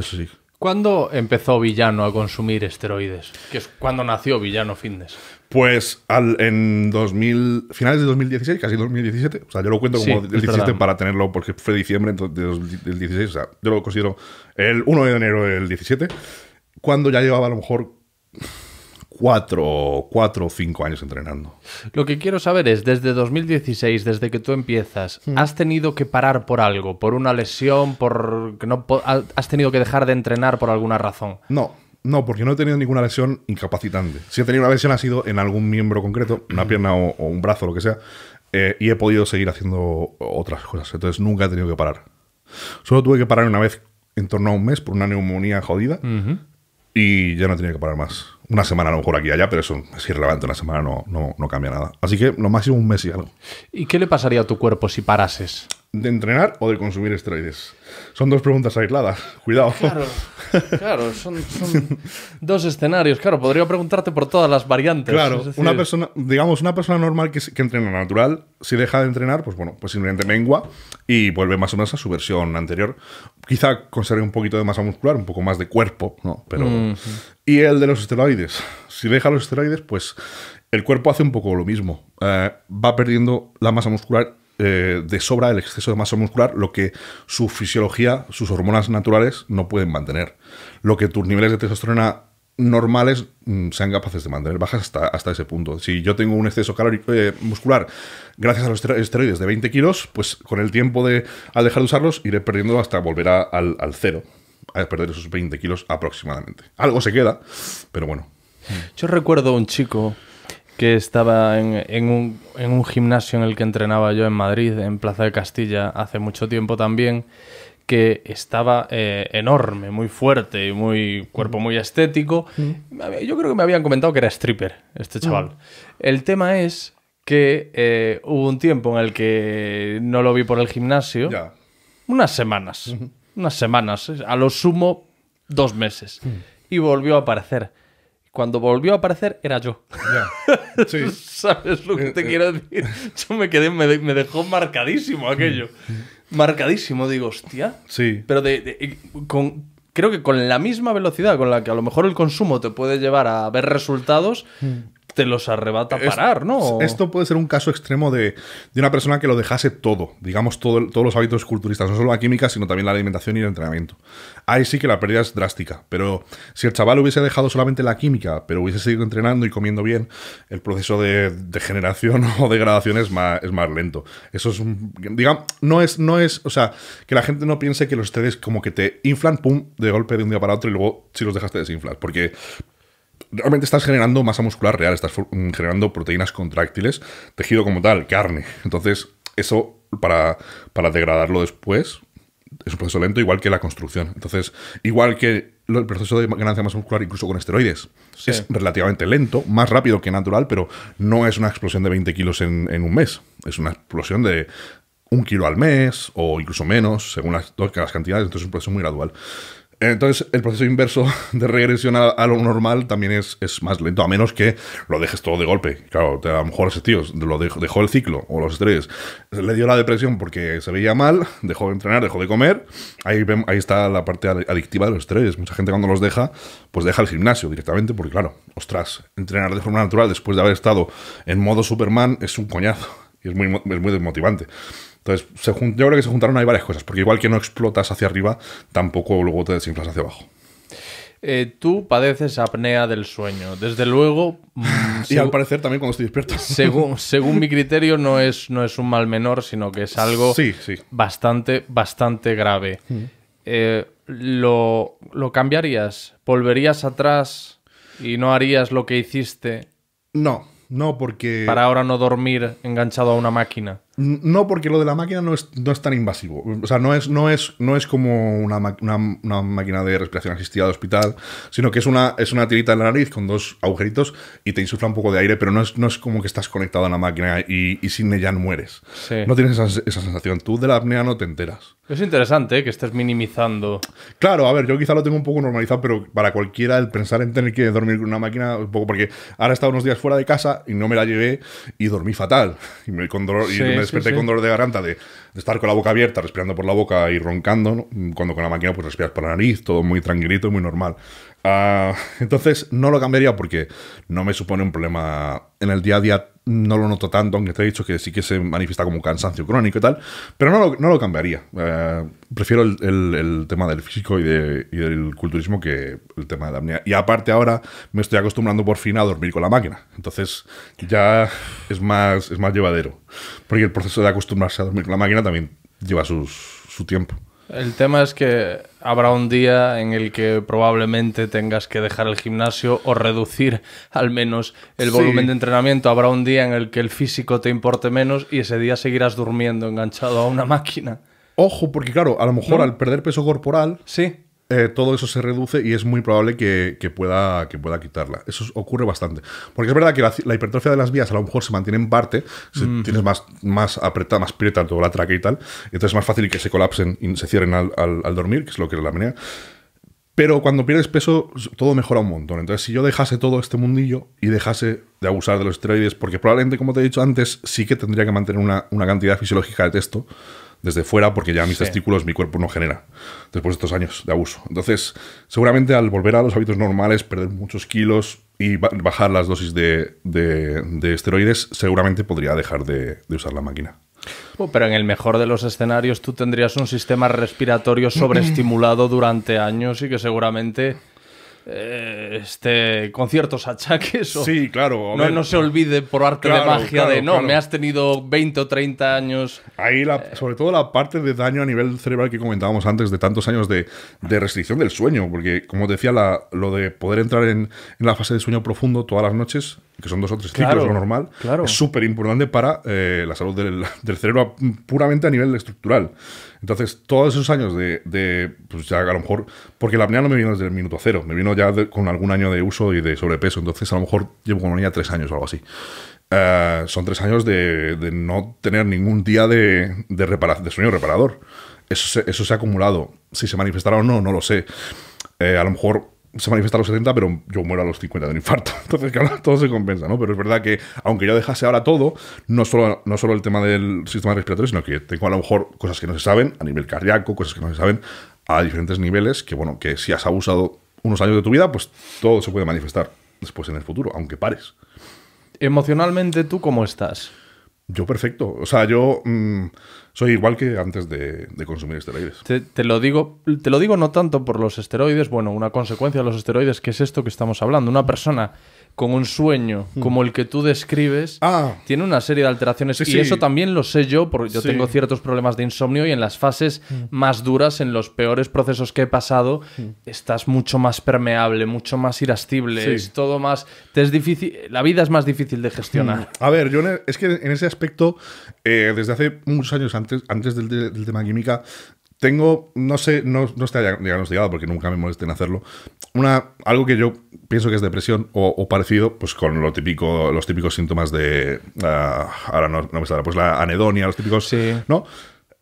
Eso sí. ¿Cuándo empezó Villano a consumir esteroides? Que es cuando nació Villano Fitness. Pues en 2000, finales de 2016, casi 2017. O sea, yo lo cuento como el 17 para tenerlo, porque fue diciembre del 16. O sea, yo lo considero el 1 de enero del 17, cuando ya llevaba a lo mejor cuatro, cuatro o cinco años entrenando. Lo que quiero saber es, desde 2016, desde que tú empiezas, hmm. ¿has tenido que parar por algo? ¿Por una lesión? ¿Por no ¿Has tenido que dejar de entrenar por alguna razón? No, no, porque no he tenido ninguna lesión incapacitante. Si he tenido una lesión ha sido en algún miembro concreto, una hmm. pierna o, un brazo, lo que sea, eh, y he podido seguir haciendo otras cosas. Entonces nunca he tenido que parar. Solo tuve que parar una vez en torno a un mes por una neumonía jodida, y ya no tenía que parar más. Una semana a lo mejor aquí y allá, pero eso es irrelevante. Una semana no, no, cambia nada. Así que lo máximo un mes y algo. ¿Y qué le pasaría a tu cuerpo si parases? de entrenar o de consumir esteroides? Son dos preguntas aisladas, cuidado. Claro, claro son, dos escenarios. Claro, podría preguntarte por todas las variantes. Claro, una persona, digamos, una persona normal que, que, entrena natural, si deja de entrenar, pues bueno, pues simplemente mengua y vuelve más o menos a su versión anterior. Quizá conserve un poquito de masa muscular, un poco más de cuerpo, ¿no? Pero. Y el de los esteroides. Si deja los esteroides, pues el cuerpo hace un poco lo mismo. Eh, va perdiendo la masa muscular eh, de sobra el exceso de masa muscular, lo que su fisiología, sus hormonas naturales no pueden mantener. Lo que tus niveles de testosterona normales mm, sean capaces de mantener bajas hasta, hasta ese punto. Si yo tengo un exceso calórico eh, muscular gracias a los esteroides de 20 kilos, pues con el tiempo de al dejar de usarlos iré perdiendo hasta volver al, al cero, a perder esos 20 kilos aproximadamente. Algo se queda, pero bueno. Yo recuerdo a un chico que estaba en, un, gimnasio en el que entrenaba yo en Madrid, en Plaza de Castilla, hace mucho tiempo también, que estaba eh, enorme, muy fuerte y muy cuerpo muy estético. Mm. Yo creo que me habían comentado que era stripper este chaval. Mm. El tema es que eh, hubo un tiempo en el que no lo vi por el gimnasio. Unas semanas. Unas semanas. A lo sumo, dos meses. Mm. Y volvió a aparecer cuando volvió a aparecer era yo. ¿Sabes lo que eh, te eh. quiero decir? Yo me quedé, me, dejó marcadísimo aquello. marcadísimo, digo, hostia. Sí. Pero con, creo que con la misma velocidad con la que a lo mejor el consumo te puede llevar a ver resultados, mm te los arrebata parar, ¿no? Esto puede ser un caso extremo de, una persona que lo dejase todo, digamos, todo, todos los hábitos culturistas, no solo la química, sino también la alimentación y el entrenamiento. Ahí sí que la pérdida es drástica, pero si el chaval hubiese dejado solamente la química, pero hubiese seguido entrenando y comiendo bien, el proceso de degeneración o degradación es más, es más lento. Eso es un, digamos, no es, no es, o sea, que la gente no piense que los ustedes como que te inflan, pum, de golpe de un día para otro y luego si los dejaste desinflar, porque realmente estás generando masa muscular real, estás mm, generando proteínas contráctiles, tejido como tal, carne. Entonces, eso para, degradarlo después es un proceso lento, igual que la construcción. Entonces, igual que el proceso de ganancia de masa muscular, incluso con esteroides, es relativamente lento, más rápido que natural, pero no es una explosión de 20 kilos en, un mes. Es una explosión de un kilo al mes o incluso menos, según las, las cantidades. Entonces, es un proceso muy gradual. Entonces, el proceso inverso de regresión a, lo normal también es, más lento, a menos que lo dejes todo de golpe. Claro, a lo mejor ese tío lo dejó, el ciclo o los estrés, le dio la depresión porque se veía mal, dejó de entrenar, dejó de comer. Ahí, ahí está la parte adictiva de los estrés. Mucha gente cuando los deja, pues deja el gimnasio directamente, porque claro, ostras, entrenar de forma natural después de haber estado en modo Superman es un coñazo es muy, es muy desmotivante. Entonces, se, yo creo que se juntaron ahí varias cosas, porque igual que no explotas hacia arriba, tampoco luego te desinflas hacia abajo. Eh, tú padeces apnea del sueño. Desde luego. Mm, y al parecer también cuando estoy despierto. según, según mi criterio, no es, no es un mal menor, sino que es algo sí, sí. bastante, bastante grave. Eh, ¿lo, ¿Lo cambiarías? ¿Volverías atrás y no harías lo que hiciste? No. No, porque... Para ahora no dormir enganchado a una máquina. No, porque lo de la máquina no es, no es tan invasivo. O sea, no es, no es, no es como una, máquina de respiración asistida de hospital, sino que es una, es una tirita en la nariz con dos agujeritos y te insufla un poco de aire, pero no es, no es como que estás conectado a la máquina y, sin ella mueres. No tienes esa, sensación. Tú de la apnea no te enteras. Es interesante ¿eh? que estés minimizando. Claro, a ver, yo quizá lo tengo un poco normalizado, pero para cualquiera el pensar en tener que dormir con una máquina, un poco porque ahora he estado unos días fuera de casa y no me la llevé y dormí fatal. Y me, con y me desperté con dolor de garganta de estar con la boca abierta, respirando por la boca y roncando, cuando con la máquina pues respiras por la nariz, todo muy tranquilito, muy normal. Ah, entonces no lo cambiaría porque no me supone un problema en el día a día, no lo noto tanto, aunque te he dicho que sí que se manifiesta como cansancio crónico y tal, pero no lo, no lo cambiaría. Eh, prefiero el, el, tema del físico y, de, y, del culturismo que el tema de la apnea. Y aparte ahora me estoy acostumbrando por fin a dormir con la máquina, entonces ya es más, es más llevadero, porque el proceso de acostumbrarse a dormir con la máquina también lleva su tiempo. El tema es que habrá un día en el que probablemente tengas que dejar el gimnasio o reducir al menos el volumen de entrenamiento. Habrá un día en el que el físico te importe menos y ese día seguirás durmiendo enganchado a una máquina. Ojo, porque claro, a lo mejor al perder peso corporal, sí. Eh, todo eso se reduce y es muy probable que, pueda, que pueda quitarla. Eso ocurre bastante. Porque es verdad que la, hipertrofia de las vías a lo mejor se mantiene en parte, si tienes más, más apretada, más prieta toda la tráquea y tal, entonces es más fácil que se colapsen y se cierren al, dormir, que es lo que es la manera. Pero cuando pierdes peso, todo mejora un montón. Entonces, si yo dejase todo este mundillo y dejase de abusar de los esteroides, porque probablemente, como te he dicho antes, sí que tendría que mantener una, una cantidad fisiológica de texto, desde fuera porque ya mis testículos, mi cuerpo no genera después de estos años de abuso. Entonces, seguramente al volver a los hábitos normales, perder muchos kilos y bajar las dosis de, de, esteroides, seguramente podría dejar de, usar la máquina. Oh, pero en el mejor de los escenarios tú tendrías un sistema respiratorio sobreestimulado durante años y que seguramente eh, este, con ciertos achaques. O sí, claro. No, se olvide por arte de magia de no, me has tenido 20 o 30 años. Ahí, la, eh. sobre todo la parte de daño a nivel cerebral que comentábamos antes, de tantos años de, restricción del sueño, porque como decía, la, lo de poder entrar en la fase de sueño profundo todas las noches que son dos o tres ciclos, lo normal, es súper importante para eh, la salud del, cerebro puramente a nivel estructural. Entonces, todos esos años de, pues ya a lo mejor, porque la apnea no me vino desde el minuto cero, me vino ya con algún año de uso y de sobrepeso, entonces a lo mejor llevo con niña tres años o algo así. Eh, son tres años de, no tener ningún día de, de, de sueño reparador. Eso se, ha acumulado. Si se manifestará o no, no lo sé. Eh, a lo mejor se manifiesta a los 70, pero yo muero a los 50 de un infarto. Entonces, claro, todo se compensa, ¿no? Pero es verdad que, aunque yo dejase ahora todo, no solo, no solo el tema del sistema respiratorio, sino que tengo a lo mejor cosas que no se saben a nivel cardíaco, cosas que no se saben a diferentes niveles, que bueno, que si has abusado unos años de tu vida, pues todo se puede manifestar después en el futuro, aunque pares. Emocionalmente, ¿tú cómo estás? Yo perfecto. O sea, yo... Mm, soy igual que antes de, consumir esteroides. Te, lo digo, te lo digo no tanto por los esteroides, bueno, una consecuencia de los esteroides, que es esto que estamos hablando. Una persona con un sueño hmm. como el que tú describes, ah. tiene una serie de alteraciones. y eso también lo sé yo, porque yo tengo ciertos problemas de insomnio y en las fases hmm. más duras, en los peores procesos que he pasado, hmm. estás mucho más permeable, mucho más irascible, es todo más. Te es difícil, la vida es más difícil de gestionar. A ver, yo es que en ese aspecto, eh, desde hace muchos años antes, antes, antes del, tema química, tengo, no sé, no, no está diagnosticado porque nunca me molesten hacerlo, una, algo que yo pienso que es depresión o, parecido, pues con lo típico, los típicos síntomas de, ah, ahora no, me sale, pues la anedonia, los típicos, sí. ¿no?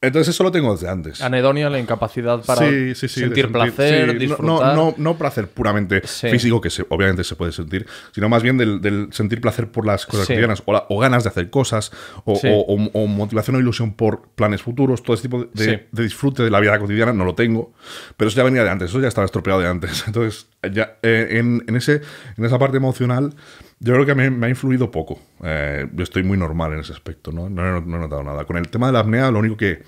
Entonces eso lo tengo desde antes. Anedonia, la incapacidad para sentir, placer, disfrutar. No, no, no placer puramente físico, que obviamente se puede sentir, sino más bien del, sentir placer por las cosas cotidianas, o, ganas de hacer cosas, o, motivación o ilusión por planes futuros, todo ese tipo de, disfrute de la vida cotidiana, no lo tengo. Pero eso ya venía de antes, eso ya estaba estropeado de antes. Entonces, ya, eh, en, en, ese, en esa parte emocional yo creo que a me ha influido poco. Eh, yo estoy muy normal en ese aspecto, ¿no? No, no he notado nada. Con el tema de la apnea, lo único que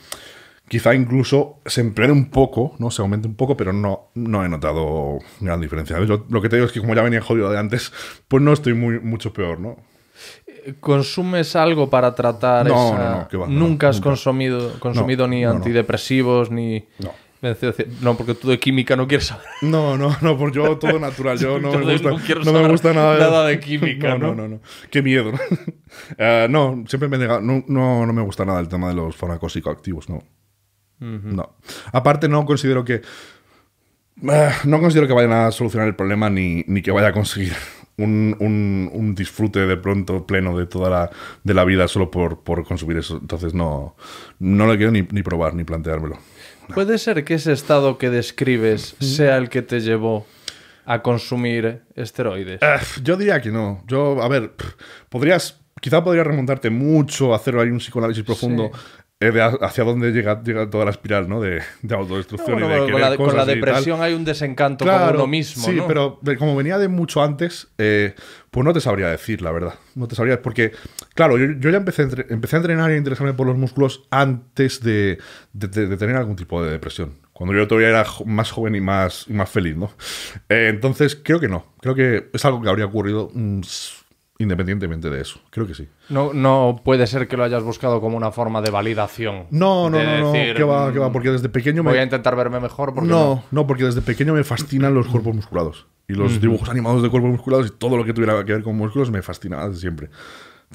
quizá incluso se empeore un poco, ¿no? Se aumente un poco, pero no, no he notado gran diferencia. lo que te digo es que como ya venía jodido de antes, pues no estoy muy, mucho peor, ¿no? ¿Consumes algo para tratar no, No, no, ¿Nunca has consumido, consumido ni antidepresivos ni...? no, porque tú de química no quieres saber. No, no, no, por pues yo todo natural. Yo no, me, gusta, nada de, química. No, no, no, no. Qué miedo. Eh, no, siempre me he negado. No, no, no, me gusta nada el tema de los fármacos psicoactivos, no. No. Aparte, no considero que. Eh, no considero que vayan a solucionar el problema ni, ni que vaya a conseguir un, disfrute de pronto pleno de toda la, de la vida solo por, consumir eso. Entonces no, no lo quiero ni, ni probar ni planteármelo. ¿Puede ser que ese estado que describes sea el que te llevó a consumir esteroides? Eh, yo diría que no. Yo, a ver, podrías quizá podría remontarte mucho, hacer ahí un psicoanálisis profundo eh, hacia dónde llega, toda la espiral, ¿no? De, autodestrucción y de con, la, con la depresión hay un desencanto con uno mismo. Sí, pero como venía de mucho antes, eh, pues no te sabría decir, la verdad. No te sabría porque, claro, yo, ya empecé, empecé a entrenar y a interesarme por los músculos antes de, tener algún tipo de depresión. Cuando yo todavía era más joven y más, y más feliz, ¿no? Eh, entonces, creo que no. Creo que es algo que habría ocurrido mm, independientemente de eso. Creo que sí. No, no puede ser que lo hayas buscado como una forma de validación. No, no, no, va, va? Mm, porque desde pequeño me... Voy a intentar verme mejor. Porque no, no, porque desde pequeño me fascinan los cuerpos musculados. Y los dibujos animados de cuerpos musculados y todo lo que tuviera que ver con músculos me fascinaba desde siempre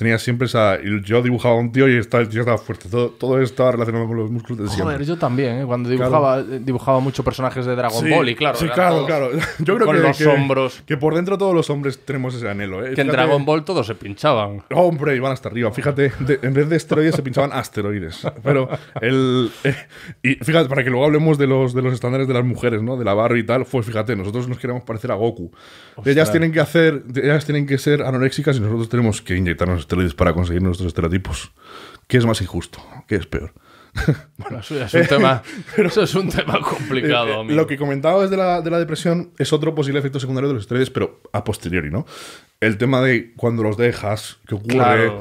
tenía siempre esa. yo dibujaba un tío y estaba, el tío estaba fuerte. Todo, todo estaba relacionado con los músculos de siempre. Joder, yo también, ¿eh? cuando dibujaba, eh, dibujaba mucho personajes de Dragon Ball y claro. Sí, claro, claro. Yo creo con que, los hombros. Que por dentro todos los hombres tenemos ese anhelo. ¿eh? Que en Dragon Ball todos se pinchaban. Hombre, iban hasta arriba. Fíjate, en vez de esteroides se pinchaban asteroides. Pero el. y fíjate, para que luego hablemos de los, de los estándares de las mujeres, ¿no? De la barra y tal, pues fíjate, nosotros nos queremos parecer a Goku. Ellas tienen que hacer. Ellas tienen que ser anoréxicas y nosotros tenemos que inyectarnos para conseguir nuestros estereotipos. ¿Qué es más injusto? ¿Qué es peor? bueno, eso es un tema, complicado. Eh, eh, lo que comentabas de la, de la depresión es otro posible efecto secundario de los esteroides, pero a posteriori, ¿no? El tema de cuando los dejas, qué ocurre.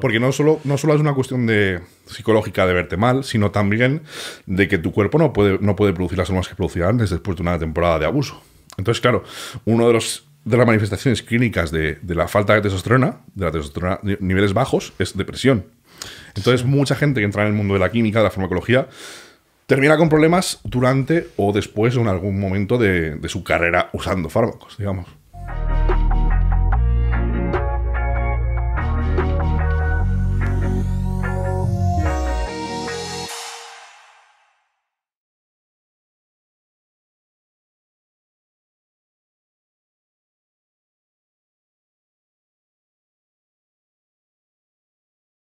Porque no solo, no solo es una cuestión de psicológica de verte mal, sino también de que tu cuerpo no puede, no puede producir las hormonas que producía antes después de una temporada de abuso. Entonces, claro, uno de los de las manifestaciones clínicas de, la falta de testosterona, de la testosterona niveles bajos, es depresión. Entonces, mucha gente que entra en el mundo de la química, de la farmacología, termina con problemas durante o después o en algún momento de su carrera usando fármacos, digamos.